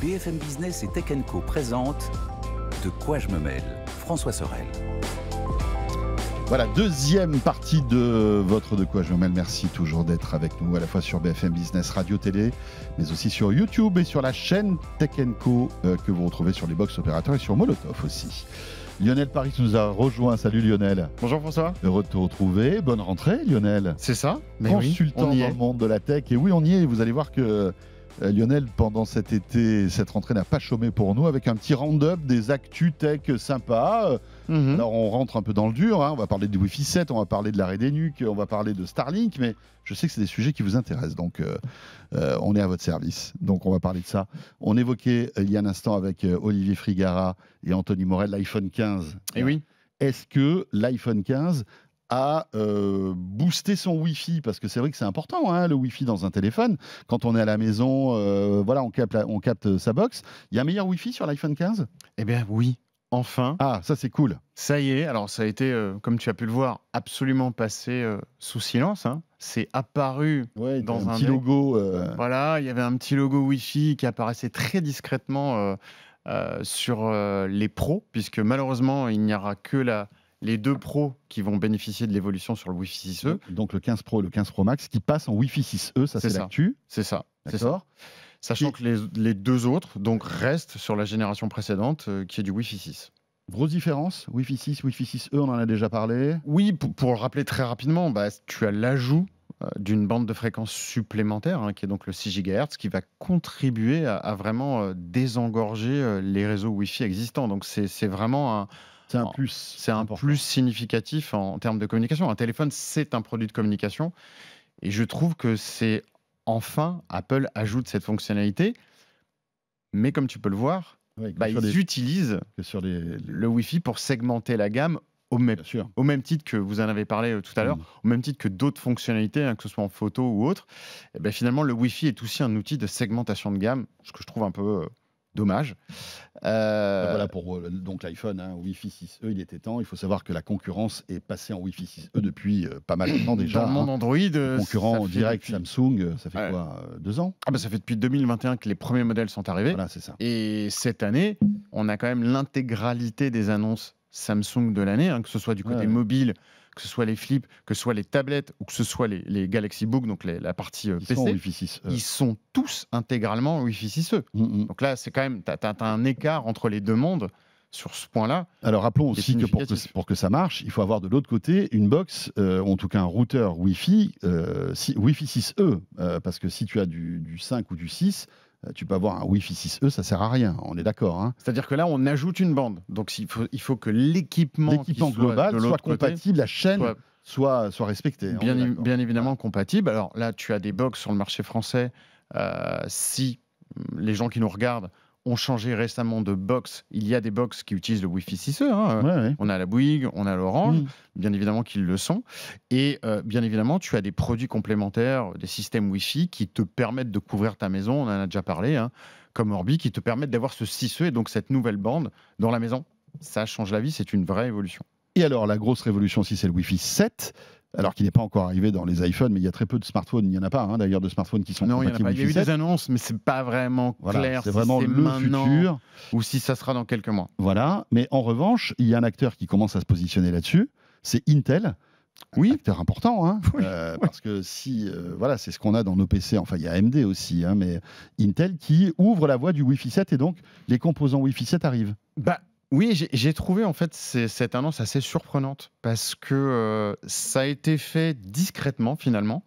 BFM Business et Tech Co présente De quoi je me mêle François Sorel. Voilà, deuxième partie de votre De quoi je me mêle. Merci toujours d'être avec nous à la fois sur BFM Business Radio Télé, mais aussi sur YouTube et sur la chaîne Tech Co euh, que vous retrouvez sur les box opérateurs et sur Molotov aussi. Lionel Paris nous a rejoint. Salut Lionel. Bonjour François. Heureux de te retrouver. Bonne rentrée Lionel. C'est ça. Mais Consultant dans le monde de la tech. Et oui, on y est. Vous allez voir que euh, Lionel, pendant cet été, cette rentrée n'a pas chômé pour nous avec un petit round-up des actus tech sympas. Euh, mhm. Alors on rentre un peu dans le dur, hein. on va parler du Wi-Fi 7, on va parler de l'arrêt des nuques, on va parler de Starlink, mais je sais que c'est des sujets qui vous intéressent, donc euh, on est à votre service. Donc on va parler de ça. On évoquait il y a un instant avec Olivier Frigara et Anthony Morel l'iPhone 15. Et eh oui. Est-ce que l'iPhone 15 à euh, booster son Wi-Fi parce que c'est vrai que c'est important hein, le Wi-Fi dans un téléphone. Quand on est à la maison, euh, voilà, on capte, sa box. Il y a un meilleur Wi-Fi sur l'iPhone 15 Eh bien oui, enfin. Ah, ça c'est cool. Ça y est, alors ça a été, euh, comme tu as pu le voir, absolument passé sous silence. Hein. C'est apparu dans un, petit logo. Voilà, il y avait un petit logo Wi-Fi qui apparaissait très discrètement sur les pros, puisque malheureusement, il n'y aura que la, les deux pros qui vont bénéficier de l'évolution sur le Wi-Fi 6E. Donc le 15 Pro et le 15 Pro Max qui passent en Wi-Fi 6E, ça c'est l'actu. C'est ça. C'est ça. Sachant que les, deux autres donc restent sur la génération précédente euh, qui est du Wi-Fi 6. Grosse différence, Wi-Fi 6, Wi-Fi 6E, on en a déjà parlé. Oui, pour, le rappeler très rapidement, bah, tu as l'ajout euh, d'une bande de fréquence supplémentaire, hein, qui est donc le 6 GHz, qui va contribuer à, vraiment euh, désengorger les réseaux Wi-Fi existants. Donc c'est vraiment un c'est un plus. C'est un plus significatif en termes de communication. Un téléphone, c'est un produit de communication. Et je trouve que c'est enfin, Apple ajoute cette fonctionnalité. Mais comme tu peux le voir, bah, ils utilisent sur le Wi-Fi pour segmenter la gamme au même, titre que vous en avez parlé euh, tout à l'heure, mm. au même titre que d'autres fonctionnalités, hein, que ce soit en photo ou autre. Et ben, finalement, le Wi-Fi est aussi un outil de segmentation de gamme, ce que je trouve un peu euh, Dommage. Euh, voilà pour euh, donc l'iPhone, hein, Wi-Fi 6E, il était temps. Il faut savoir que la concurrence est passée en Wi-Fi 6E depuis euh, pas mal de temps déjà. Dans hein. Android, concurrent direct Samsung, ça fait quoi Deux ans Ah ben ça fait depuis 2021 que les premiers modèles sont arrivés. Voilà, c'est ça. Et cette année, on a quand même l'intégralité des annonces Samsung de l'année, hein, que ce soit du côté mobile que ce soit les flips, que ce soit les tablettes ou que ce soit les, les Galaxy Book, donc la partie euh, PC, euh. ils sont tous intégralement Wi-Fi 6E. Mm, mm. Donc là, c'est quand même, tu as, un écart entre les deux mondes sur ce point-là. Alors rappelons aussi que pour, que ça marche, il faut avoir de l'autre côté une box, euh, en tout cas un routeur Wi-Fi, Wi-Fi 6E, parce que si tu as du, du, 5 ou du 6, euh, tu peux avoir un Wi-Fi 6E, ça sert à rien, on est d'accord. Hein. C'est-à-dire que là, on ajoute une bande. Donc il faut, que l'équipement global soit, compatible, la chaîne soit, soit, respectée. Bien, évidemment compatible. Alors là, tu as des box sur le marché français. Euh, si les gens qui nous regardent ont changé récemment de box. Il y a des box qui utilisent le Wi-Fi 6E. Hein. On a la Bouygues, on a l'Orange, mm. bien évidemment qu'ils le sont. Et euh, bien évidemment, tu as des produits complémentaires, des systèmes Wi-Fi qui te permettent de couvrir ta maison. On en a déjà parlé, hein. comme Orbi, qui te permettent d'avoir ce 6E et donc cette nouvelle bande dans la maison. Ça change la vie, c'est une vraie évolution. Et alors, la grosse révolution, si c'est le Wi-Fi 7, alors qu'il n'est pas encore arrivé dans les iPhones, mais il y a très peu de smartphones, il n'y en a pas hein, d'ailleurs de smartphones qui sont non, il y, il y a eu des annonces, mais ce n'est pas vraiment clair c'est si vraiment le futur ou si ça sera dans quelques mois. Voilà, mais en revanche, il y a un acteur qui commence à se positionner là-dessus, c'est Intel. Oui, acteur important, hein, euh, parce que si, euh, voilà, c'est ce qu'on a dans nos PC. Enfin, il y a AMD aussi, hein, mais Intel qui ouvre la voie du Wi-Fi 7 et donc les composants Wi-Fi 7 arrivent. Bah, oui, j'ai trouvé en fait cette annonce assez surprenante parce que euh, ça a été fait discrètement finalement.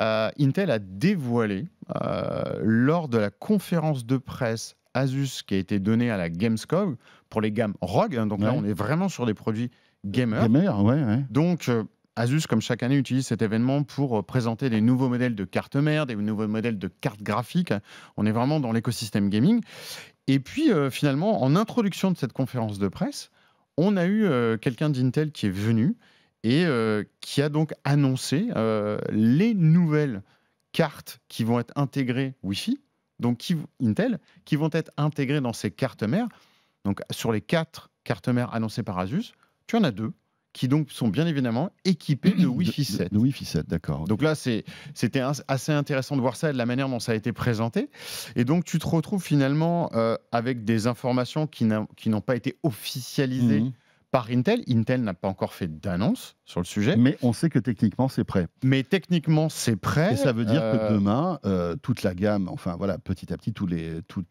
Euh, Intel a dévoilé euh, lors de la conférence de presse Asus qui a été donnée à la Gamescom pour les gammes ROG. Hein, donc là, on est vraiment sur des produits gamers. Gamer, ouais, Donc Asus, comme chaque année, utilise cet événement pour présenter des nouveaux modèles de cartes mères, des nouveaux modèles de cartes graphiques. On est vraiment dans l'écosystème gaming. Et puis, euh, finalement, en introduction de cette conférence de presse, on a eu euh, quelqu'un d'Intel qui est venu et euh, qui a donc annoncé les nouvelles cartes qui vont être intégrées Wi-Fi, donc qui, Intel, qui vont être intégrées dans ces cartes mères. Donc, sur les quatre cartes mères annoncées par Asus, tu en as deux qui donc sont bien évidemment équipés de Wi-Fi 7. De, Wi-Fi 7, d'accord. Donc là, c'était assez intéressant de voir ça et de la manière dont ça a été présenté. Et donc, tu te retrouves finalement euh, avec des informations qui n'ont pas été officialisées. Mmh par Intel. Intel n'a pas encore fait d'annonce sur le sujet. Mais on sait que techniquement, c'est prêt. Mais techniquement, c'est prêt. Et ça veut dire que euh, demain, euh, toute la gamme, enfin voilà, petit à petit, tous les, tous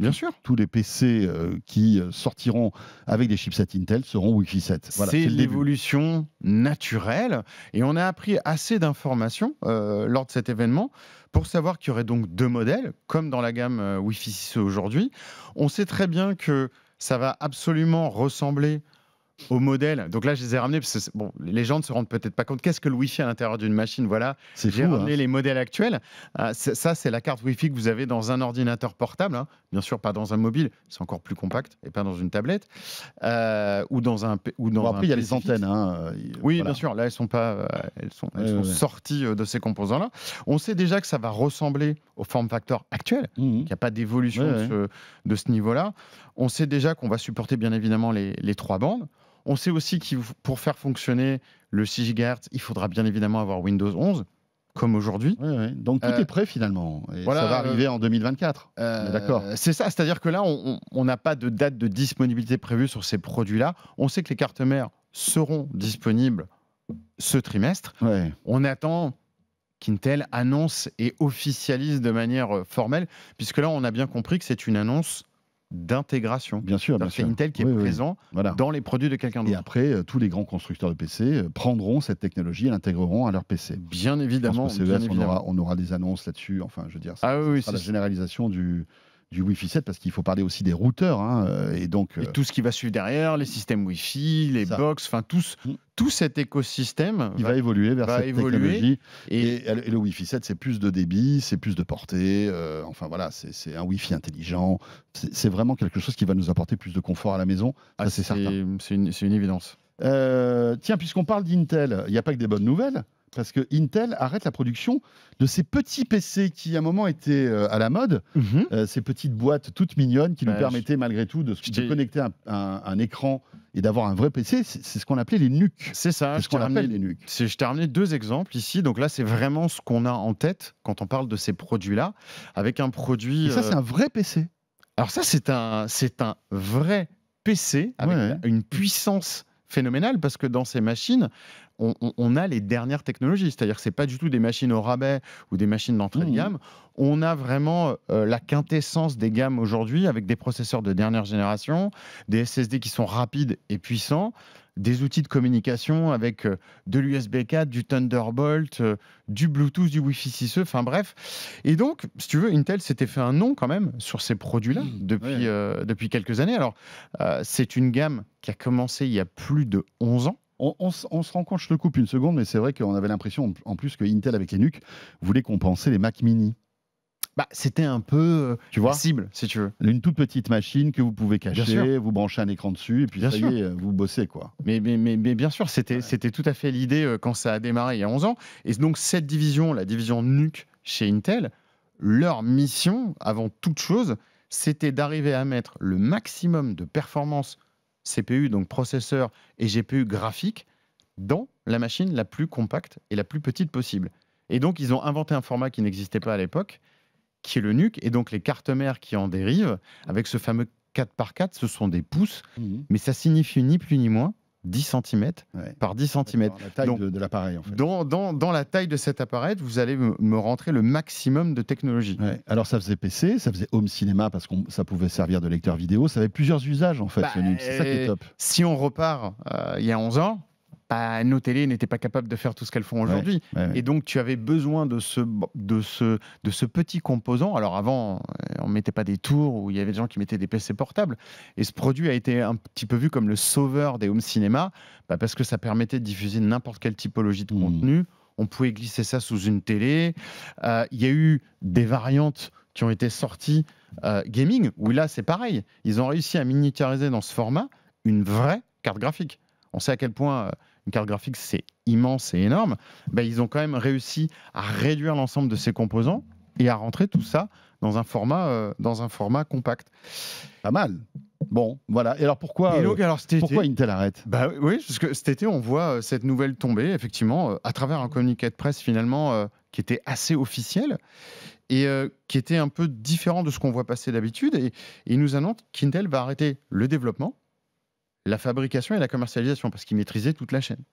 les PC euh, qui sortiront avec des chipsets Intel seront Wi-Fi 7. c'est l'évolution naturelle. Et on a appris assez d'informations lors de cet événement pour savoir qu'il y aurait donc deux modèles, comme dans la gamme Wi-Fi 6 aujourd'hui. On sait très bien que ça va absolument ressembler aux modèle. Donc là, je les ai ramenés parce que bon, les gens ne se rendent peut-être pas compte. Qu'est-ce que le Wi-Fi à l'intérieur d'une machine Voilà, j'ai ramené hein. les modèles actuels. Ah, ça, c'est la carte Wi-Fi que vous avez dans un ordinateur portable. Hein. Bien sûr, pas dans un mobile, c'est encore plus compact, et pas dans une tablette. Euh, ou dans un. après, il y a les antennes. Hein, euh, oui, bien sûr. Là, elles sont, pas, euh, elles sont, sorties de ces composants-là. On sait déjà que ça va ressembler au form factor actuel. Mmh il n'y a pas d'évolution de ce, niveau-là. On sait déjà qu'on va supporter, bien évidemment, les, les trois bandes. On sait aussi que pour faire fonctionner le 6 GHz, il faudra bien évidemment avoir Windows 11 comme aujourd'hui. Donc tout euh, est prêt finalement. voilà, ça va arriver euh, en 2024. Euh, d'accord. C'est ça, c'est-à-dire que là, on n'a pas de date de disponibilité prévue sur ces produits-là. On sait que les cartes mères seront disponibles ce trimestre. On attend qu'Intel annonce et officialise de manière formelle, puisque là, on a bien compris que c'est une annonce d'intégration. Bien sûr, bien Intel qui est présent dans les produits de quelqu'un d'autre. Et après, euh, tous les grands constructeurs de PC euh, prendront cette technologie et l'intégreront à leur PC. Bien e évidemment. On, aura, des annonces là-dessus. Enfin, je veux dire, ça, ah la généralisation du, du Wi-Fi 7 parce qu'il faut parler aussi des routeurs hein, euh, et donc euh, tout ce qui va suivre derrière, les systèmes Wi-Fi, les box, enfin tous, mm. tout cet écosystème il va, évoluer vers cette technologie. Et, le Wi-Fi 7, c'est plus de débit, c'est plus de portée. Euh, enfin voilà, c'est un Wi-Fi intelligent. C'est vraiment quelque chose qui va nous apporter plus de confort à la maison. Ah, c'est C'est une, évidence. tiens, puisqu'on parle d'Intel, il n'y a pas que des bonnes nouvelles parce que Intel arrête la production de ces petits PC qui, à un moment, étaient euh, à la mode, mhm. euh, ces petites boîtes toutes mignonnes qui nous permettaient malgré tout de, se connecter un, un, écran et d'avoir un vrai PC. C'est ce qu'on appelait les NUC. C'est ça, ce qu'on appelle les NUC. Je t'ai ramené deux exemples ici. Donc là, c'est vraiment ce qu'on a en tête quand on parle de ces produits-là, avec un produit. Et ça, c'est euh, un vrai PC. Alors ça, c'est un, c'est un vrai PC avec une puissance phénoménale parce que dans ces machines, on, a les dernières technologies. C'est-à-dire que ce pas du tout des machines au rabais ou des machines d'entrée de mmh. gamme. On a vraiment euh, la quintessence des gammes aujourd'hui avec des processeurs de dernière génération, des SSD qui sont rapides et puissants des outils de communication avec euh, de l'USB 4, du Thunderbolt, euh, du Bluetooth, du Wi-Fi 6E, enfin bref. Et donc, si tu veux, Intel s'était fait un nom quand même sur ces produits-là mmh. depuis, depuis quelques années. Alors, c'est une gamme qui a commencé il y a plus de 11 ans on, se rend compte, je te coupe une seconde, mais c'est vrai qu'on avait l'impression en plus que Intel avec les nuques voulait compenser les Mac mini. Bah, c'était un peu euh, tu vois cible, si tu veux. Une toute petite machine que vous pouvez cacher, vous branchez un écran dessus, et puis ça y est, euh, vous bossez, quoi. Mais, bien sûr, c'était tout à fait l'idée euh, quand ça a démarré il y a 11 ans. Et donc, cette division, la division NUC chez Intel, leur mission, avant toute chose, c'était d'arriver à mettre le maximum de performance CPU, donc processeur et GPU graphique, dans la machine la plus compacte et la plus petite possible. Et donc, ils ont inventé un format qui n'existait pas à l'époque, qui est le NUC, et donc les cartes mères qui en dérivent, avec ce fameux 4 par 4, ce sont des pouces, mmh. mais ça signifie ni plus ni moins 10 cm par 10 cm. Dans la taille de, l'appareil, en fait. Dans, dans, dans, la taille de cet appareil, vous allez me rentrer le maximum de technologie. Alors, ça faisait PC, ça faisait home cinéma parce que ça pouvait servir de lecteur vidéo. Ça avait plusieurs usages, en fait, bah, C'est ça qui est euh, top. Si on repart euh, il y a 11 ans, nos télés n'étaient pas capables de faire tout ce qu'elles font aujourd'hui. Et donc, tu avais besoin de ce, de, ce, de ce petit composant. Alors, avant, euh, on ne mettait pas des tours où il y avait des gens qui mettaient des PC portables. Et ce produit a été un petit peu vu comme le sauveur des home cinéma bah, parce que ça permettait de diffuser n'importe quelle typologie de mmh. contenu. On pouvait glisser ça sous une télé. Euh, il y a eu des variantes qui ont été sorties euh, gaming, où là, c'est pareil. Ils ont réussi à miniaturiser dans ce format une vraie carte graphique. On sait à quel point une carte graphique c'est immense et énorme, ben, ils ont quand même réussi à réduire l'ensemble de ces composants et à rentrer tout ça dans un format, euh, dans un format compact. Pas mal. Bon, voilà. Et alors pourquoi, et donc, euh, alors, pourquoi Intel arrête bah, Oui, parce que cet été, on voit euh, cette nouvelle tomber, effectivement, à travers un communiqué de presse finalement qui était assez officiel et qui était un peu différent de ce qu'on voit passer d'habitude. Et, et il nous annonce qu'Intel va arrêter le développement la fabrication et la commercialisation, parce qu'ils maîtrisaient toute la chaîne.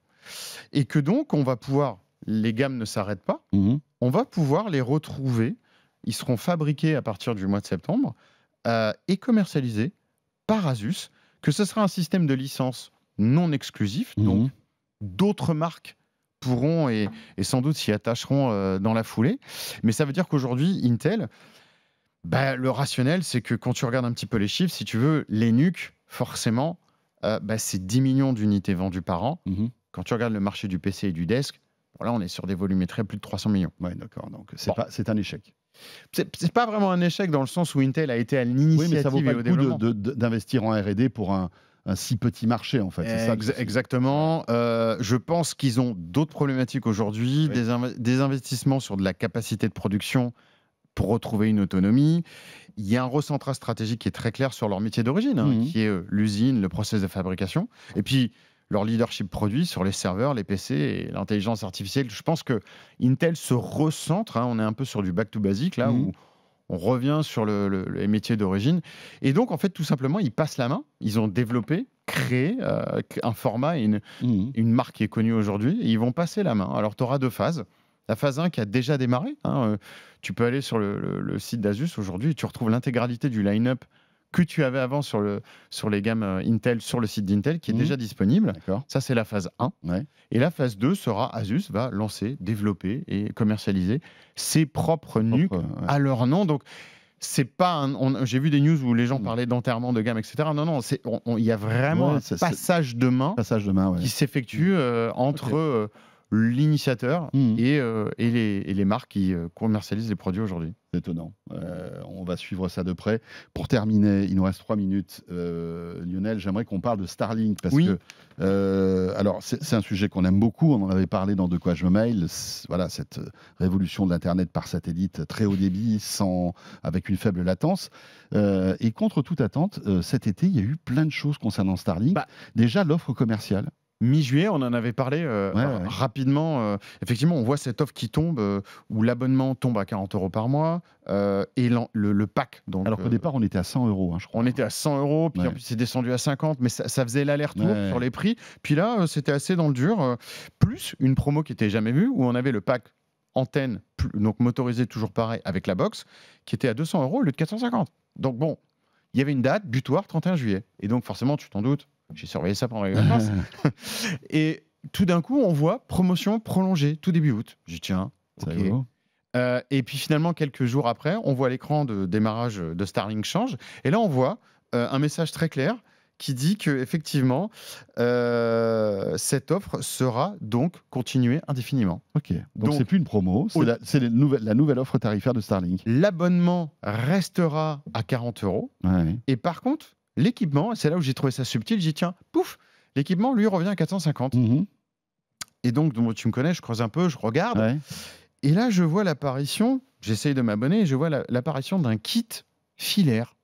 Et que donc, on va pouvoir, les gammes ne s'arrêtent pas, mhm. on va pouvoir les retrouver, ils seront fabriqués à partir du mois de septembre euh, et commercialisés par Asus, que ce sera un système de licence non exclusif, mhm. donc d'autres marques pourront et, sans doute s'y attacheront euh, dans la foulée. Mais ça veut dire qu'aujourd'hui, Intel, bah, le rationnel, c'est que quand tu regardes un petit peu les chiffres, si tu veux, les nuques, forcément, euh, bah, c'est 10 millions d'unités vendues par an. Mhm. Quand tu regardes le marché du PC et du desk, on est sur des volumétrés très plus de 300 millions. Oui, d'accord. Donc, c'est c'est un échec. C'est pas vraiment un échec dans le sens où Intel a été à l'initiative. Oui, mais ça d'investir en RD pour un, si petit marché en fait. exactement. Euh, je pense qu'ils ont d'autres problématiques aujourd'hui, des, des, investissements sur de la capacité de production pour retrouver une autonomie. Il y a un recentrage stratégique qui est très clair sur leur métier d'origine, hein, mhm. qui est euh, l'usine, le process de fabrication. Et puis, leur leadership produit sur les serveurs, les PC et l'intelligence artificielle. Je pense que Intel se recentre. Hein. on est un peu sur du back to basic, là, mhm. où on revient sur le, les métiers d'origine. Et donc, en fait, tout simplement, ils passent la main. Ils ont développé, créé euh, un format et une, mhm. une marque qui est connue aujourd'hui. Et ils vont passer la main. Alors, tu auras deux phases. La phase 1 qui a déjà démarré. Hein, euh, tu peux aller sur le, site d'Asus aujourd'hui et tu retrouves l'intégralité du line-up que tu avais avant sur, les gammes euh, Intel, sur le site d'Intel, qui est mhm. déjà disponible. Ça, c'est la phase 1. Et la phase 2 sera Asus va lancer, développer et commercialiser ses propres nuques à leur nom. Donc, c'est pas j'ai vu des news où les gens mm. parlaient d'enterrement de gamme etc non non il y a vraiment un passage de main, qui s'effectue euh, entre l'initiateur mmh. et, euh, et, les, et, les, marques qui euh, commercialisent les produits aujourd'hui. C'est étonnant. Euh, on va suivre ça de près. Pour terminer, il nous reste trois minutes. Lionel, j'aimerais qu'on parle de Starlink parce oui. que, alors, c'est un sujet qu'on aime beaucoup. On en avait parlé dans De quoi je me mail. Voilà, cette révolution de l'internet par satellite très haut débit, sans, avec une faible latence. et contre toute attente, cet été, il y a eu plein de choses concernant Starlink. Bah Déjà, l'offre commerciale mi-juillet, on en avait parlé euh, rapidement. Euh, effectivement, on voit cette offre qui tombe, euh, où l'abonnement tombe à 40 euros par mois et le, pack. Donc, Alors qu'au départ, on était à 100 euros, hein, On était à 100 euros, puis c'est descendu à 50, mais ça, faisait l'aller-retour sur les prix. Puis là, c'était assez dans le dur. plus une promo qui n'était jamais vue, où on avait le pack antenne, donc motorisé toujours pareil, avec la box, qui était à 200 euros au lieu de 450. Donc bon, il y avait une date butoir 31 juillet. Et donc forcément, tu t'en doutes, j'ai surveillé ça pendant les vacances. et tout d'un coup, on voit promotion prolongée tout début août. Je tiens, euh, et puis finalement, quelques jours après, on voit l'écran de démarrage de Starlink change. Et là, on voit euh, un message très clair qui dit que effectivement, euh, cette offre sera donc continuée indéfiniment. Ok. Donc c'est plus une promo, c'est la, nouvelle, la, nouvelle, offre tarifaire de Starlink. L'abonnement restera à 40 euros. Et par contre, l'équipement, c'est là où j'ai trouvé ça subtil, j'ai tiens, pouf, l'équipement lui revient à 450. Mhm. Et donc, tu me connais, je creuse un peu, je regarde. Et là, je vois l'apparition, j'essaye de m'abonner, je vois l'apparition d'un kit filaire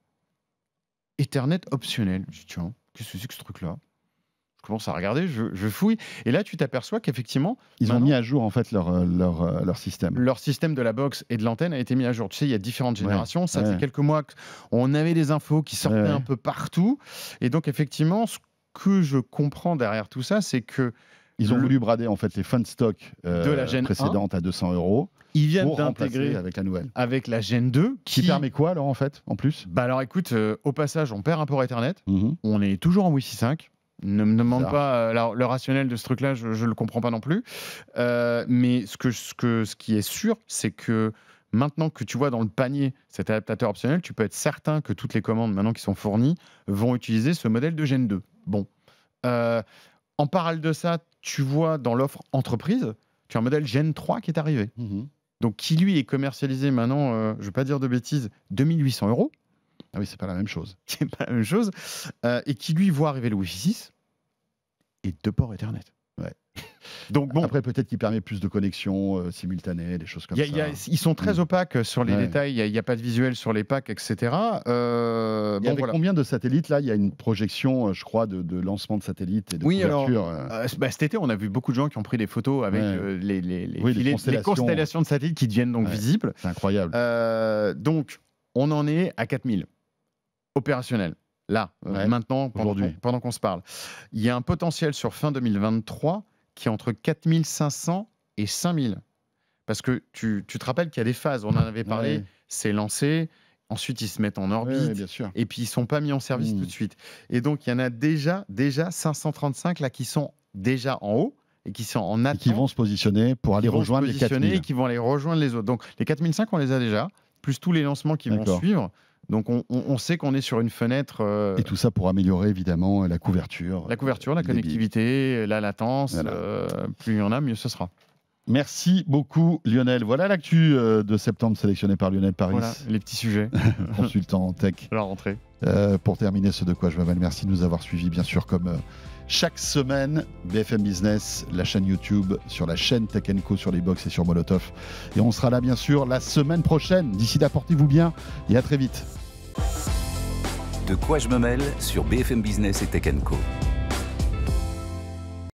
Ethernet optionnel. Je tiens, qu'est-ce que c'est que ce truc-là je commence à regarder, je, fouille. Et là, tu t'aperçois qu'effectivement. Ils ont mis à jour, en fait, leur, euh, euh, leur, système. Leur système de la box et de l'antenne a été mis à jour. Tu sais, il y a différentes générations. ça fait quelques mois qu'on avait des infos qui sortaient un peu partout. Et donc, effectivement, ce que je comprends derrière tout ça, c'est que. Ils ont voulu brader, en fait, les fun stock euh, de la gêne précédente à 200 euros ils viennent d'intégrer avec la nouvelle. Avec la Gen 2. Qui, permet quoi alors en fait en plus Bah alors écoute, au passage on perd un port Ethernet, mhm. on est toujours en Wi-Fi 5, ne me demande pas. Euh, alors, le rationnel de ce truc-là, je ne le comprends pas non plus. Euh, mais ce, que, ce, que, ce qui est sûr, c'est que maintenant que tu vois dans le panier cet adaptateur optionnel, tu peux être certain que toutes les commandes maintenant qui sont fournies vont utiliser ce modèle de Gen 2. Bon. Euh, en parallèle de ça, tu vois dans l'offre entreprise, tu as un modèle Gen 3 qui est arrivé. Mmh Donc, qui lui est commercialisé maintenant, je ne veux pas dire de bêtises, 2800 euros. Ah oui, c'est pas la même chose. C'est pas la même chose. Euh, et qui lui voit arriver le Wi-Fi 6 et deux ports Ethernet. Ouais. Donc bon, après peut-être qu'il permet plus de connexions euh, simultanées, des choses comme ça. ils sont très mm. opaques sur les détails. Il n'y a, pas de visuel sur les packs, etc. Euh, bon, combien de satellites là Il y a une projection, euh, je crois, de, lancement de satellites et de oui, Alors, bah, cet été, on a vu beaucoup de gens qui ont pris des photos avec les, les, les, constellations. de satellites qui deviennent donc visibles. C'est incroyable. donc, on en est à 4000 opérationnel. Là, euh, maintenant, pendant qu'on, pendant qu'on se parle. Il y a un potentiel sur fin 2023 qui est entre 4500 et 5000. Parce que tu, tu, te rappelles qu'il y a des phases, on en avait parlé, c'est lancé, ensuite ils se mettent en orbite, bien sûr. et puis ils sont pas mis en service tout de hmm. suite. Et donc il y en a déjà, déjà 535 là qui sont déjà en haut et qui sont en attente. Et qui vont se positionner pour aller rejoindre les Et qui vont aller rejoindre les autres. Donc les 4500 on les a déjà, plus tous les lancements qui vont suivre. Donc on, sait qu'on est sur une fenêtre. Euh, et tout ça pour améliorer évidemment la couverture. La couverture, la connectivité, la latence. Euh, plus il y en a, mieux ce sera. Merci beaucoup Lionel. Voilà l'actu euh, de septembre sélectionné par Lionel Paris. Voilà, les petits sujets. Consultant tech. La rentrée. pour terminer ce de quoi je m'appelle, merci de nous avoir suivis bien sûr comme chaque semaine, BFM Business, la chaîne YouTube, sur la chaîne Tech Co, sur les box et sur Molotov. Et on sera là, bien sûr, la semaine prochaine. D'ici là, portez-vous bien et à très vite. De quoi je me mêle sur BFM Business et Tech